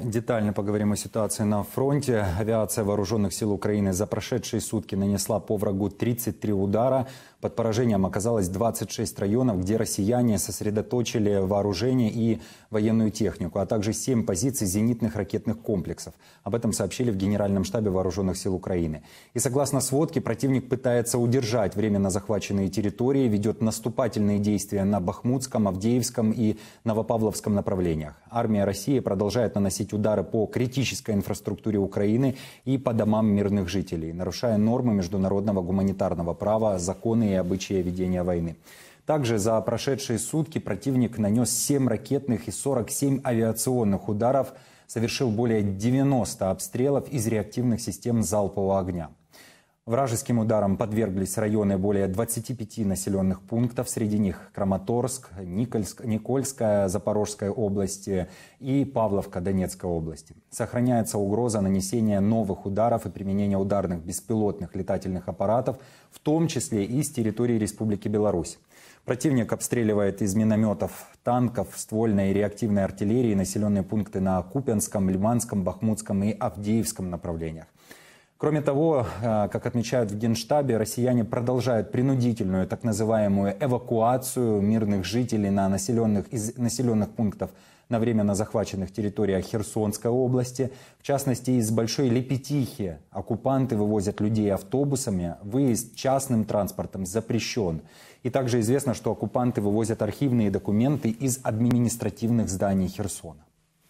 Детально поговорим о ситуации на фронте. Авиация вооруженных сил Украины за прошедшие сутки нанесла по врагу 33 удара. Под поражением оказалось 26 районов, где россияне сосредоточили вооружение и военную технику, а также 7 позиций зенитных ракетных комплексов. Об этом сообщили в Генеральном штабе вооруженных сил Украины. И согласно сводке, противник пытается удержать временно захваченные территории, ведет наступательные действия на Бахмутском, Авдеевском и Новопавловском направлениях. Армия России продолжает наносить наносить удары по критической инфраструктуре Украины и по домам мирных жителей, нарушая нормы международного гуманитарного права, законы и обычаи ведения войны. Также за прошедшие сутки противник нанес 7 ракетных и 47 авиационных ударов, совершил более 90 обстрелов из реактивных систем залпового огня. Вражеским ударом подверглись районы более 25 населенных пунктов, среди них Краматорск, Никольск, Никольская, Запорожская области и Павловка Донецкой области. Сохраняется угроза нанесения новых ударов и применения ударных беспилотных летательных аппаратов, в том числе и с территории Республики Беларусь. Противник обстреливает из минометов, танков, ствольной и реактивной артиллерии населенные пункты на Купянском, Лиманском, Бахмутском и Авдеевском направлениях. Кроме того, э, как отмечают в Генштабе, россияне продолжают принудительную так называемую эвакуацию мирных жителей на населенных, из населенных пунктов на временно захваченных территориях Херсонской области. В частности, из Большой Лепетихи оккупанты вывозят людей автобусами, выезд частным транспортом запрещен. И также известно, что оккупанты вывозят архивные документы из административных зданий Херсона.